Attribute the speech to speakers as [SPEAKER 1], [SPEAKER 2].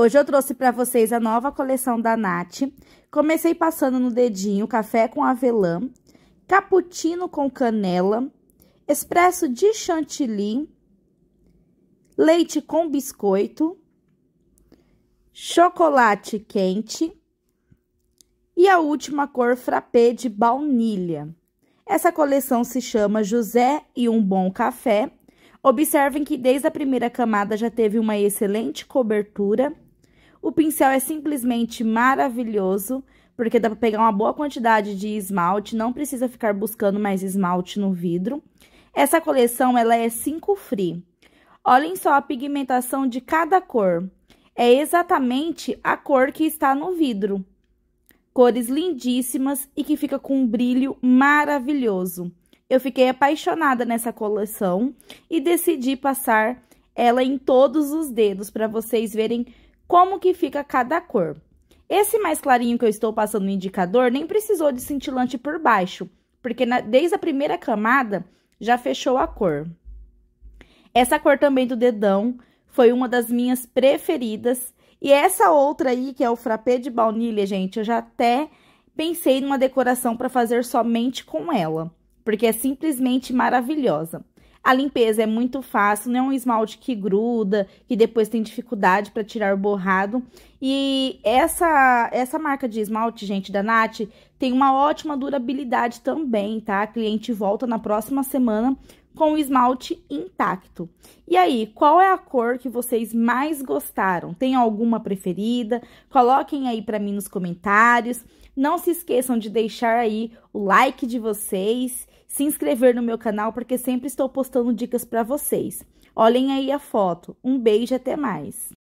[SPEAKER 1] Hoje eu trouxe para vocês a nova coleção da Nath. Comecei passando no dedinho café com avelã, cappuccino com canela, expresso de chantilly, leite com biscoito, chocolate quente e a última cor frappé de baunilha. Essa coleção se chama José e um bom café. Observem que desde a primeira camada já teve uma excelente cobertura o pincel é simplesmente maravilhoso, porque dá para pegar uma boa quantidade de esmalte, não precisa ficar buscando mais esmalte no vidro. Essa coleção ela é 5 free. Olhem só a pigmentação de cada cor. É exatamente a cor que está no vidro. Cores lindíssimas e que fica com um brilho maravilhoso. Eu fiquei apaixonada nessa coleção e decidi passar ela em todos os dedos para vocês verem como que fica cada cor. Esse mais clarinho que eu estou passando no indicador nem precisou de cintilante por baixo, porque na, desde a primeira camada já fechou a cor. Essa cor também do dedão foi uma das minhas preferidas. E essa outra aí, que é o frappé de baunilha, gente, eu já até pensei numa decoração para fazer somente com ela, porque é simplesmente maravilhosa. A limpeza é muito fácil, não é um esmalte que gruda, que depois tem dificuldade para tirar o borrado. E essa, essa marca de esmalte, gente, da Nath, tem uma ótima durabilidade também, tá? A cliente volta na próxima semana com o esmalte intacto. E aí, qual é a cor que vocês mais gostaram? Tem alguma preferida? Coloquem aí para mim nos comentários. Não se esqueçam de deixar aí o like de vocês, se inscrever no meu canal, porque sempre estou postando dicas para vocês. Olhem aí a foto. Um beijo e até mais!